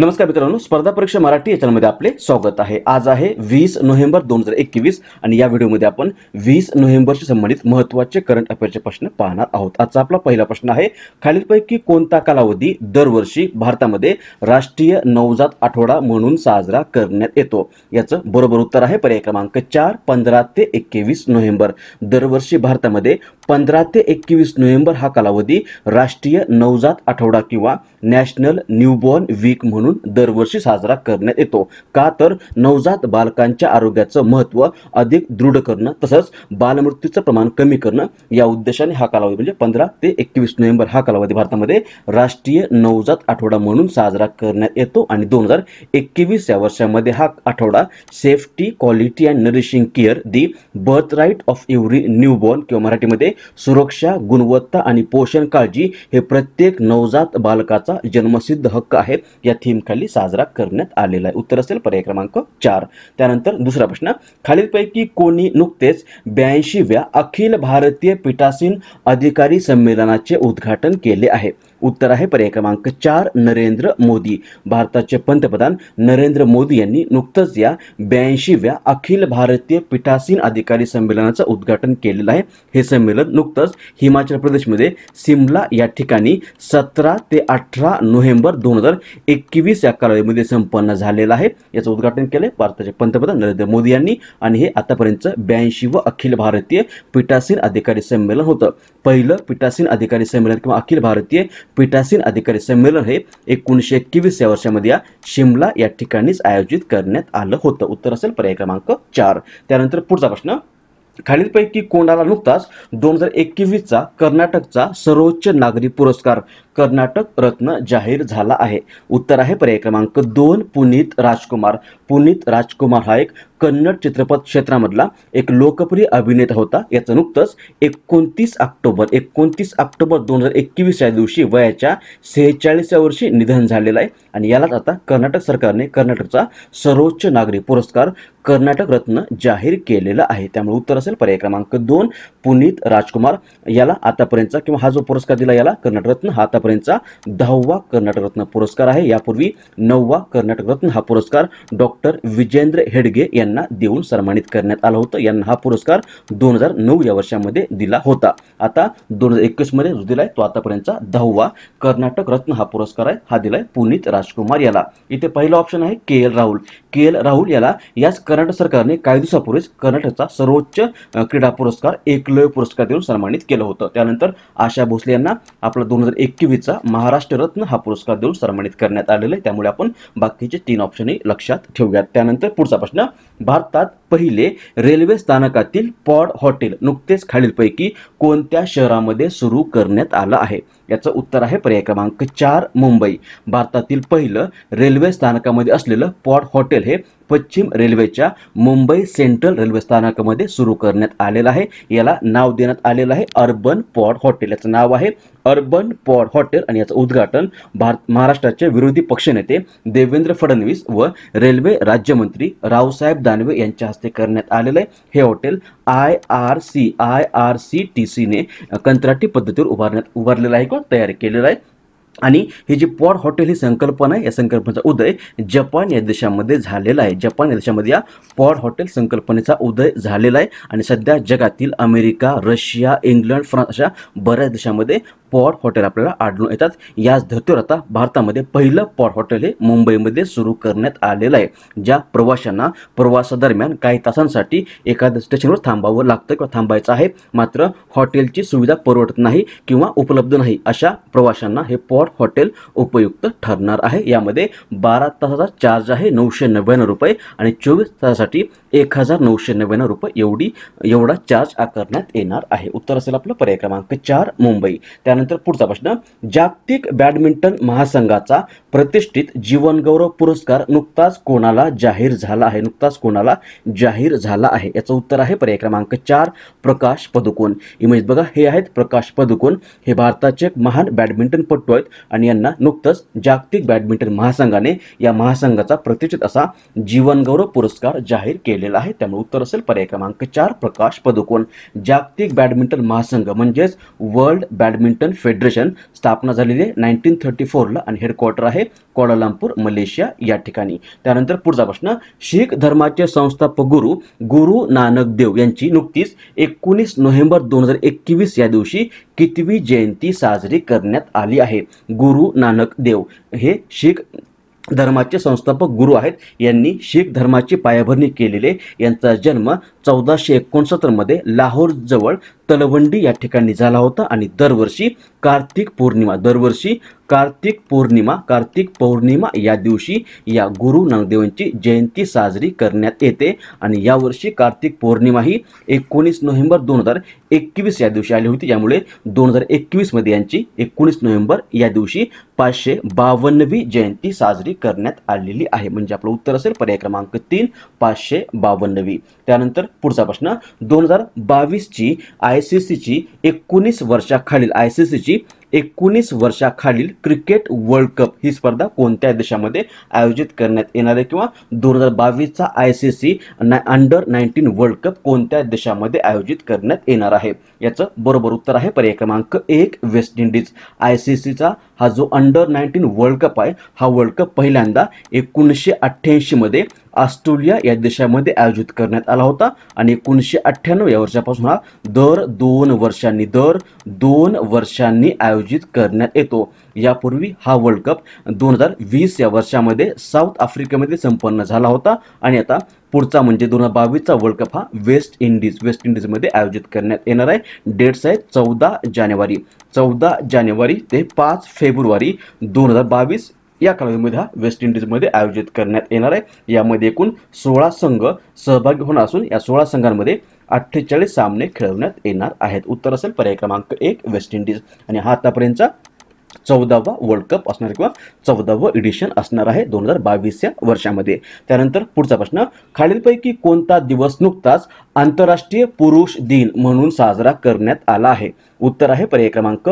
नमस्कार मित्रांनो स्पर्धा परीक्षा मराठी याच्यामध्ये आपले स्वागत आहे आज आहे वीस नोव्हेंबर दोन हजार एकवीस आणि या व्हिडिओमध्ये आपण वीस नोव्हेंबरशी संबंधित महत्वाचे करंट अफेअरचे प्रश्न पाहणार आहोत आजचा आपला पहिला प्रश्न आहे खालीलपैकी कोणता कालावधी दरवर्षी भारतामध्ये राष्ट्रीय नवजात आठवडा म्हणून साजरा करण्यात येतो याचं बरोबर उत्तर आहे पर्याय क्रमांक चार पंधरा ते एकवीस नोव्हेंबर दरवर्षी भारतामध्ये पंधरा ते एकवीस नोव्हेंबर हा कालावधी राष्ट्रीय नवजात आठवडा किंवा नॅशनल न्यूबॉर्न वीक म्हणून म्हणून दरवर्षी साजरा करण्यात येतो का तर नवजात बालकांच्या आरोग्याचं महत्व अधिक दृढ करणं तसंच बालमृत्यूचं प्रमाण कमी करणं या उद्देशाने हा कालावधी म्हणजे पंधरा ते एकवीस नोव्हेंबर हा कालावधी भारतामध्ये राष्ट्रीय नवजात आठवडा म्हणून साजरा करण्यात येतो आणि दोन हजार एकवीस या वर्षामध्ये हा आठवडा safety quality and nourishing care the birth right of every newborn किंवा मराठीमध्ये सुरक्षा गुणवत्ता आणि पोषण काळजी हे प्रत्येक नवजात बालकाचा जन्मसिद्ध हक्क आहे या थीम खाली साजरा करण्यात आलेला आहे उत्तर असेल पर्याय क्रमांक चार त्यानंतर दुसरा प्रश्न खालीलपैकी कोणी नुकतेच ब्याऐंशीव्या अखिल भारतीय पीठासीन अधिकारी संमेलनाचे उद्घाटन केले आहे उत्तर आहे पर्याय क्रमांक चार नरेंद्र मोदी भारताचे पंतप्रधान नरेंद्र मोदी यांनी नुकतंच या ब्याऐंशीव्या अखिल भारतीय पिठासीन अधिकारी संमेलनाचं उद्घाटन केलेलं आहे हे संमेलन नुकतंच हिमाचल प्रदेशमध्ये सिमला या ठिकाणी सतरा ते अठरा नोव्हेंबर दोन हजार एकवीस या कालावधीमध्ये संपन्न झालेलं आहे याचं उद्घाटन केलं भारताचे पंतप्रधान नरेंद्र मोदी यांनी आणि हे आतापर्यंत ब्याऐंशी व अखिल भारतीय पिठासीन अधिकारी संमेलन होतं पहिलं पिठासीन अधिकारी संमेलन किंवा अखिल भारतीय पीठासीन अधिकारी संमेलन हे एकोणीसशे एकवीस या वर्षामध्ये या शिमला या ठिकाणीच आयोजित करण्यात आलं होतं उत्तर असेल पर्याय क्रमांक चार त्यानंतर पुढचा प्रश्न खालीलपैकी कोणाला नुकताच दोन हजार एकवीसचा कर्नाटकचा सर्वोच्च नागरी पुरस्कार कर्नाटक रत्न जाहीर झाला आहे उत्तर आहे पर्याय क्रमांक दोन पुनीत राजकुमार पुनीत राजकुमार हा एक कन्नड चित्रपट क्षेत्रामधला एक लोकप्रिय अभिनेता होता याचं नुकतंच एकोणतीस ऑक्टोबर एकोणतीस ऑक्टोबर दोन हजार एकवीस या दिवशी वयाच्या सेहेचाळीसव्या वर्षी निधन झालेलं आहे आणि यालाच आता कर्नाटक सरकारने कर्नाटकचा सर्वोच्च नागरी पुरस्कार कर्नाटक रत्न जाहीर केलेला आहे त्यामुळे उत्तर असेल पर्याय क्रमांक दोन पुनीत राजकुमार याला आतापर्यंतचा किंवा हा जो पुरस्कार दिला याला कर्नाटक रत्न हा आतापर्यंतचा दहावा कर्नाटक रत्न पुरस्कार आहे यापूर्वी नववा कर्नाटक रत्न हा पुरस्कार डॉक्टर विजेंद्र हेडगे यांना देऊन सन्मानित करण्यात आला होतं यांना हा पुरस्कार दोन हजार नऊ या वर्षामध्ये दिला होता आता दोन हजार एकवीसमध्ये दिला तो आतापर्यंतचा दहावा कर्नाटक रत्न हा पुरस्कार आहे हा दिलाय पुनीत राज राजकुमार याला इथे पहिला ऑप्शन आहे K L Rahul K L Rahul याला याच कर्नाटक सरकारने काही दिवसापूर्वीच कर्नाटकचा सर्वोच्च क्रीडा पुरस्कार एकलव्य पुरस्कार देऊन सन्मानित केलं होतं त्यानंतर आशा भोसले यांना आपला दोन हजार एकवीसचा महाराष्ट्र रत्न हा पुरस्कार देऊन सन्मानित करण्यात आलेला आहे त्यामुळे आपण बाकीचे तीन ऑप्शनही लक्षात ठेवूयात त्यानंतर पुढचा प्रश्न भारतात पहिले रेल्वे स्थानकातील पॉड हॉटेल नुकतेच खालीलपैकी कोणत्या शहरामध्ये सुरू करण्यात आलं आहे याचं उत्तर आहे पर्याय क्रमांक चार मुंबई भारतातील पहिलं रेल्वे स्थानकामध्ये असलेलं पॉड हॉटेल हे पश्चिम रेल्वेच्या मुंबई सेंट्रल रेल्वे स्थानकामध्ये सुरू करण्यात आलेलं आहे याला नाव देण्यात आलेलं आहे अर्बन पॉड हॉटेल याचं नाव आहे अर्बन पॉड हॉटेल आणि याचं उद्घाटन भारत महाराष्ट्राचे विरोधी पक्षनेते देवेंद्र फडणवीस व रेल्वे राज्यमंत्री रावसाहेब दानवे यांच्या हस्ते करण्यात आलेलं आहे हे hotel I R C I R C T सीने कंत्राटी पद्धतीवर उभारण्यात उभारलेलं आहे किंवा तयार केलेलं आहे आणि ही जी पॉड हॉटेल ही संकल्पना आहे या संकल्पनेचा उदय जपान या देशामध्ये झालेला आहे जपान या देशामध्ये या पॉड हॉटेल संकल्पनेचा उदय झालेला आहे आणि सध्या जगातील अमेरिका रशिया इंग्लंड फ्रान्स अशा बऱ्याच देशामध्ये पॉर हॉटेल आपल्याला आढळून येतात याच धर्तीवर आता भारतामध्ये पहिलं पॉर हॉटेल हे मुंबईमध्ये सुरू करण्यात आलेलं आहे ज्या प्रवाशांना प्रवासादरम्यान काही तासांसाठी एखाद्या स्टेशनवर थांबावं लागतं किंवा थांबायचं आहे मात्र हॉटेलची सुविधा परवडत नाही किंवा उपलब्ध नाही अशा प्रवाशांना हे पॉर हॉटेल उपयुक्त ठरणार आहे यामध्ये बारा तासाचा चार्ज आहे नऊशे नव्याण्णव रुपये आणि चोवीस तासासाठी एक हजार नऊशे नव्याण्णव रुपये एवढी एवढा चार्ज आकारण्यात येणार आहे उत्तर असेल आपलं पर्याय क्रमांक चार मुंबई त्यानंतर पुढचा प्रश्न जागतिक बॅडमिंटन महासंघाचा प्रतिष्ठित जीवनगौरव पुरस्कार नुकताच कोणाला जाहीर झाला आहे नुकताच कोणाला जाहीर झाला आहे याचं उत्तर आहे पर्याय क्रमांक चार प्रकाश पदुकोण इमेज बघा हे आहेत प्रकाश पदुकोण हे भारताचे एक महान बॅडमिंटन पटू आहेत आणि यांना नुकतंच जागतिक बॅडमिंटन महासंघाने या महासंघाचा प्रतिष्ठित असा जीवनगौरव पुरस्कार जाहीर केला केलेला आहे त्यामुळे उत्तर असेल पर्याय क्रमांक चार प्रकाश पदुकोण जागतिक बॅडमिंटन महासंघ म्हणजेच वर्ल्ड बॅडमिंटन फेडरेशन स्थापना झालेली आहे नाईन्टीन थर्टी फोरला आणि हेडक्वार्टर आहे कोडालामपूर मलेशिया या ठिकाणी त्यानंतर पुढचा प्रश्न शीख धर्माचे संस्थापक गुरु गुरु नानक देव यांची नुकतीच एकोणीस नोव्हेंबर दोन हजार एकवीस या दिवशी कितवी जयंती साजरी करण्यात आली आहे गुरु नानक देव हे शीख धर्माचे संस्थापक गुरु आहेत यांनी शीख धर्माची पायाभरणी केलेले यांचा जन्म चौदाशे एकोणसत्तरमध्ये लाहोरजवळ तलवंडी या ठिकाणी झाला होता आणि दरवर्षी कार्तिक पौर्णिमा दरवर्षी कार्तिक पौर्णिमा कार्तिक पौर्णिमा या दिवशी या गुरु नानकदेवांची जयंती साजरी करण्यात येते आणि यावर्षी कार्तिक पौर्णिमा ही एकोणीस नोव्हेंबर दोन हजार एकवीस या दिवशी आली होती यामुळे दोन हजार एकवीसमध्ये यांची एकोणीस नोव्हेंबर या दिवशी पाचशे बावन्नवी जयंती साजरी करण्यात आलेली आहे म्हणजे आपलं उत्तर असेल पर्याय क्रमांक तीन पाचशे बावन्नवी त्यानंतर पुढचा प्रश्न दोन हजार बावीसची आय सी सीची एकोणीस वर्षाखालील आय सी ची एकोणीस वर्षाखालील क्रिकेट वर्ल्ड कप ही स्पर्धा कोणत्या देशामध्ये आयोजित करण्यात येणार आहे किंवा दोन हजार बावीसचा I C C under nineteen world cup कोणत्या देशामध्ये आयोजित करण्यात येणार आहे याचं बरोबर उत्तर आहे पर्याय क्रमांक एक वेस्ट इंडिज आय सी सीचा हा जो अंडर नाईन्टीन वर्ल्ड कप आहे हा वर्ल्ड कप पहिल्यांदा एकोणीसशे अठ्ठ्याऐंशीमध्ये ऑस्ट्रेलिया या देशामध्ये आयोजित करण्यात आला होता आणि एकोणीसशे अठ्ठ्याण्णव या वर्षापासून हा दर दोन वर्षांनी दर दोन वर्षांनी आयोजित करण्यात येतो यापूर्वी हा वर्ल्ड कप दोन हजार वीस या वर्षामध्ये साऊथ आफ्रिकेमध्ये संपन्न झाला होता आणि आता पुढचा म्हणजे दोन हजार बावीसचा वर्ल्ड कप हा वेस्ट इंडिज वेस्ट इंडिजमध्ये आयोजित करण्यात येणार आहे डेट्स आहे चौदा जानेवारी चौदा जानेवारी ते पाच फेब्रुवारी दोन हजार बावीस या कालावधीमध्ये हा वेस्ट इंडिजमध्ये आयोजित करण्यात येणार आहे यामध्ये एकूण सोळा संघ सहभागी होणार असून या सोळा संघांमध्ये अठ्ठेचाळीस सामने खेळवण्यात येणार आहेत उत्तर असेल पर्याय क्रमांक एक वेस्ट इंडिज आणि हा आतापर्यंतचा चौदावा वर्ल्ड कप असणार किंवा चौदावं एडिशन असणार आहे दोन हजार बावीस या वर्षामध्ये त्यानंतर पुढचा प्रश्न खालीलपैकी कोणता दिवस नुकताच आंतरराष्ट्रीय पुरुष दिन म्हणून साजरा करण्यात आला आहे उत्तर आहे पर्याय क्रमांक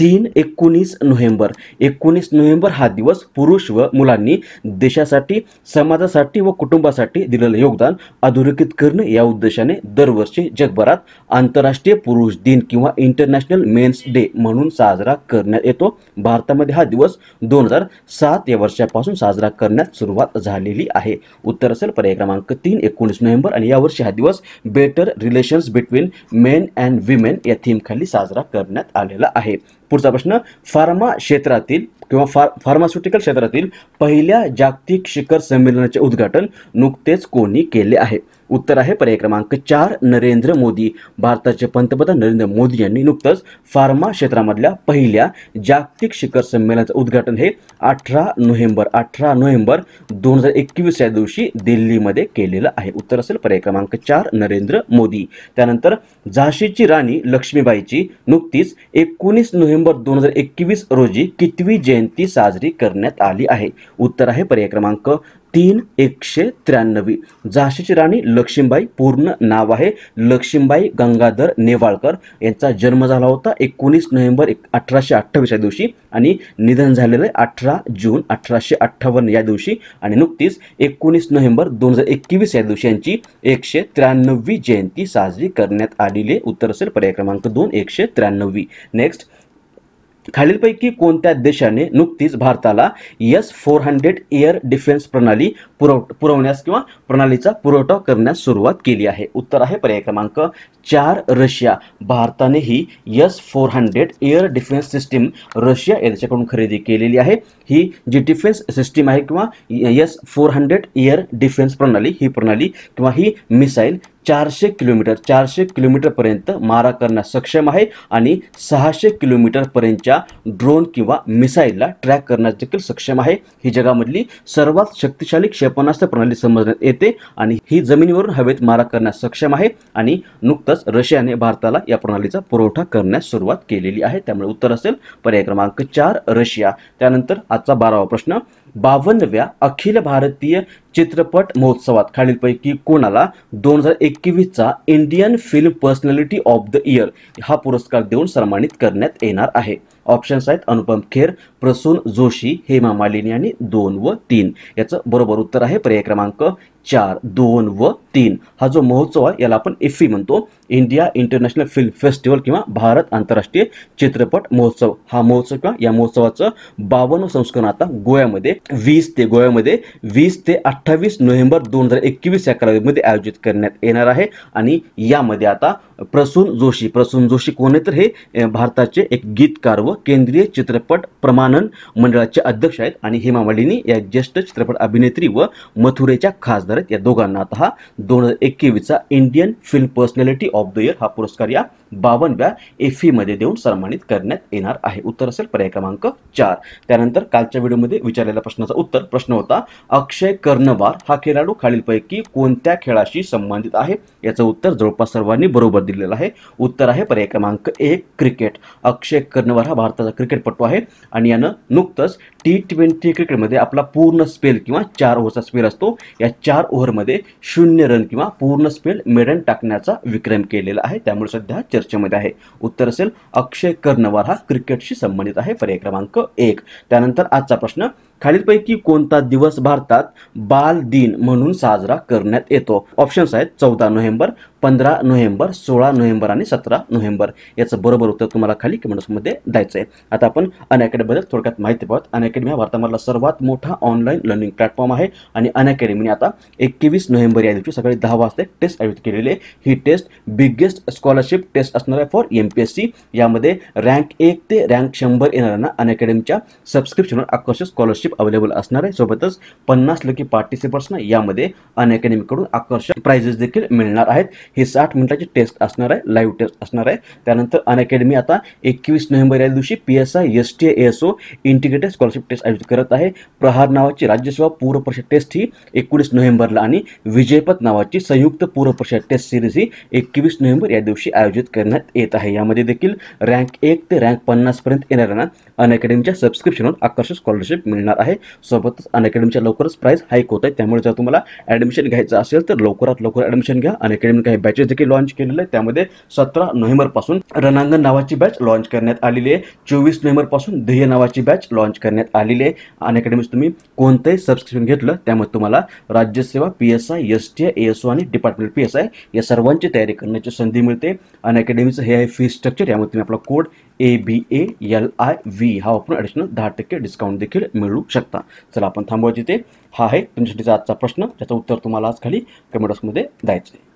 तीन एकोणीस नोव्हेंबर एकोणीस नोव्हेंबर हा दिवस पुरुष व मुलांनी देशासाठी समाजासाठी व कुटुंबासाठी दिलेलं योगदान अधोरेखित करणं या उद्देशाने दरवर्षी जगभरात आंतरराष्ट्रीय पुरुष दिन किंवा इंटरनॅशनल मेन्स डे म्हणून साजरा करण्यात येतो भारतामध्ये हा दिवस दोन हजार सात या वर्षापासून साजरा करण्यास सुरुवात झालेली आहे उत्तर असेल पर्याय क्रमांक तीन एकोणीस नोव्हेंबर आणि यावर्षी हा दिवस better relations between men and women या थीमखाली साजरा करण्यात आलेला आहे पुढचा प्रश्न फार्मा क्षेत्रातील किंवा फार फार्मास्युटिकल क्षेत्रातील पहिल्या जागतिक शिखर संमेलनाचे उद्घाटन नुकतेच कोणी केले आहे उत्तर आहे पर्याय क्रमांक चार नरेंद्र मोदी भारताचे पंतप्रधान नरेंद्र मोदी यांनी नुकतंच फार्मा क्षेत्रामधल्या पहिल्या जागतिक शिखर संमेलनाचं उद्घाटन हे अठरा नोव्हेंबर अठरा नोव्हेंबर दोन हजार एकवीस या दिवशी दिल्लीमध्ये केलेलं आहे उत्तर असेल पर्याय क्रमांक चार नरेंद्र मोदी त्यानंतर झाशीची राणी लक्ष्मीबाईची नुकतीच एकोणीस नोव्हेंबर दोन हजार एकवीस रोजी कितवी जयंती साजरी करण्यात आली आहे उत्तर आहे पर्याय क्रमांक तीन एकशे त्र्याण्णवी झाशीची राणी लक्ष्मीबाई पूर्ण नाव आहे लक्ष्मीबाई गंगाधर नेवाळकर यांचा जन्म झाला होता एकोणीस नोव्हेंबर एक अठराशे अठ्ठावीस या दिवशी आणि निधन झालेलं आहे अठरा जून अठराशे अठ्ठावन्न या दिवशी आणि नुकतीच एकोणीस नोव्हेंबर दोन हजार एकवीस या दिवशी यांची एकशे त्र्याण्णवी जयंती साजरी करण्यात आलेली उत्तर असेल पर्याय क्रमांक दोन एकशे त्र्याण्णवी नेक्स्ट खालीलपैकी कोणत्या देशाने नुकतीच भारताला S four hundred air defence प्रणाली पुरव पुरवण्यास किंवा प्रणालीचा पुरवठा करण्यास सुरुवात केली आहे उत्तर आहे पर्याय क्रमांक चार रशिया भारताने ही S four hundred air defence system Russia यांच्याकडून खरेदी केलेली आहे ही जी डिफेन्स सिस्टीम आहे किंवा S four hundred air defence प्रणाली ही प्रणाली किंवा ही मिसाईल चारशे किलोमीटर चारशे किलोमीटरपर्यंत मारा करण्यास सक्षम आहे आणि सहाशे किलोमीटरपर्यंतच्या ड्रोन किंवा मिसाईलला ट्रॅक करण्यास देखील सक्षम आहे ही जगामधली सर्वात शक्तिशाली क्षेप क्षेपणास्त्र प्रणाली समजण्यात येते आणि ही जमिनीवरून हवेत मारा करण्यास सक्षम आहे आणि नुकतंच रशियाने भारताला या प्रणालीचा पुरवठा करण्यास सुरुवात केलेली आहे त्यामुळे उत्तर असेल पर्याय क्रमांक चार रशिया त्यानंतर आजचा बारावा प्रश्न बावन्नव्या अखिल भारतीय चित्रपट महोत्सवात खालीलपैकी कोणाला दोन हजार एकवीसचा Indian film personality of the year हा पुरस्कार देऊन सन्मानित करण्यात येणार आहे ऑप्शन्स आहेत अनुपम खेर प्रसून जोशी हेमा मालिनी आणि दोन व तीन याचं बरोबर उत्तर आहे पर्याय क्रमांक चार दोन व तीन हा जो महोत्सव आहे याला आपण एफ e म्हणतो इंडिया इंटरनॅशनल फिल्म फेस्टिवल किंवा भारत आंतरराष्ट्रीय चित्रपट महोत्सव हा महोत्सव किंवा या महोत्सवाचं बावन्न संस्करण आता गोव्यामध्ये वीस ते गोव्यामध्ये वीस ते अठ्ठावीस नोव्हेंबर दोन हजार एकवीस या कालावधीमध्ये आयोजित करण्यात येणार आहे आणि यामध्ये आता प्रसून जोशी प्रसून जोशी कोण आहे तर हे भारताचे एक गीतकार व केंद्रीय चित्रपट प्रमाणन मंडळाचे अध्यक्ष आहेत आणि हेमा मालिनी या ज्येष्ठ चित्रपट अभिनेत्री व मथुरेच्या खासदार आहेत या दोघांना आता हा दोन हजार Indian film personality of the year हा पुरस्कार या बावनव्या एफ मध्ये देऊन सन्मानित करण्यात येणार आहे उत्तर असेल पर्याय क्रमांक चार त्यानंतर कालच्या व्हिडिओमध्ये विचारलेल्या प्रश्नाचा उत्तर प्रश्न होता अक्षय कर्णवार हा खेळाडू खालीलपैकी कोणत्या खेळाशी संबंधित आहे याचं उत्तर जवळपास सर्वांनी बरोबर दिलेलं आहे उत्तर आहे पर्याय क्रमांक एक क्रिकेट अक्षय कर्णवार हा भारताचा क्रिकेटपटू आहे आणि यानं नुकतंच टी ट्वेंटी क्रिकेटमध्ये आपला पूर्ण स्पेल किंवा चार ओव्हरचा स्पेल असतो या चार ओव्हरमध्ये शून्य रन किंवा पूर्ण स्पेल मेडन टाकण्याचा विक्रम केलेला आहे त्यामुळे सध्या चर्चेमध्ये आहे उत्तर असेल अक्षय कर्णवार हा क्रिकेटशी संबंधित आहे पर्याय क्रमांक एक त्यानंतर आजचा प्रश्न खालीलपैकी कोणता दिवस भारतात बाल दिन म्हणून साजरा करण्यात येतो ऑप्शन्स आहेत चौदा नोव्हेंबर पंधरा नोव्हेंबर सोळा नोव्हेंबर आणि सतरा नोव्हेंबर याचं बरोबर उत्तर तुम्हाला खाली कमेंट्समध्ये द्यायचं आहे आता आपण अनअकॅडमीबद्दल थोडक्यात माहिती पाहत अकॅडमी हा भारतामधला सर्वात मोठा ऑनलाईन लर्निंग प्लॅटफॉर्म आहे आणि अनअकॅडमीने आता एकवीस नोव्हेंबर या दिवशी सकाळी दहा वाजता टेस्ट आयोजित केलेली आहे ही टेस्ट बिगेस्ट स्कॉलरशिप टेस्ट असणार आहे for M P S C यामध्ये रँक एक ते रँक शंभर येणाऱ्यांना अनअकॅडमीच्या सबस्क्रिप्शनवर आकर्षक स्कॉलरशिप मेंबरशिप अवेलेबल असणार आहे सोबतच पन्नास लकी पार्टिसिपंट्सना यामध्ये अनअकॅडमीकडून आकर्षक प्राइजेस देखील मिळणार आहेत हे साठ मिनिटाची टेस्ट असणार आहे लाईव्ह टेस्ट असणार आहे त्यानंतर अनअकॅडमी आता एकवीस नोव्हेंबर या दिवशी P S I S T S O integrated scholarship test आयोजित करत आहे प्रहार नावाची राज्यसभा परिषद टेस्ट ही एकोणीस नोव्हेंबरला आणि विजयपथ नावाची संयुक्त पूर्व परिषद टेस्ट सिरीज ही एकवीस नोव्हेंबर या दिवशी आयोजित करण्यात येत आहे यामध्ये देखील रँक एक ते रँक पर्यंत येणाऱ्यांना अनअकॅडमीच्या सबस्क्रिप्शनवर आकर्षक स्कॉलरशिप मिळणार मिळणार आहे सोबतच अनअकॅडमीच्या लवकरच प्राईस हाईक होत आहे त्यामुळे जर तुम्हाला ॲडमिशन घ्यायचं असेल तर लवकरात लवकर ॲडमिशन घ्या अनअकॅडमी काही बॅचेस देखील लॉन्च केलेले आहे त्यामध्ये सतरा नोव्हेंबरपासून रणांगण नावाची बॅच लॉन्च करण्यात आलेली आहे चोवीस नोव्हेंबरपासून ध्येय नावाची बॅच लॉन्च करण्यात आलेली आहे अनअकॅडमीस तुम्ही कोणतंही सबस्क्रिप्शन घेतलं त्यामध्ये तुम्हाला राज्यसेवा P S I S T I S O आणि डिपार्टमेंट पी एस आय या सर्वांची तयारी करण्याची संधी मिळते अनअकॅडमीचं हे आहे फी स्ट्रक्चर यामध्ये तुम्ही आपला code A B A L I V हा वापरून ॲडिशनल दहा टक्के डिस्काउंट देखील मिळू शकता चला आपण थांबवायचे ते हा आहे तुमच्यासाठीचा आजचा प्रश्न त्याचं उत्तर तुम्हाला आज खाली कमेंट बॉक्समध्ये द्यायचं आहे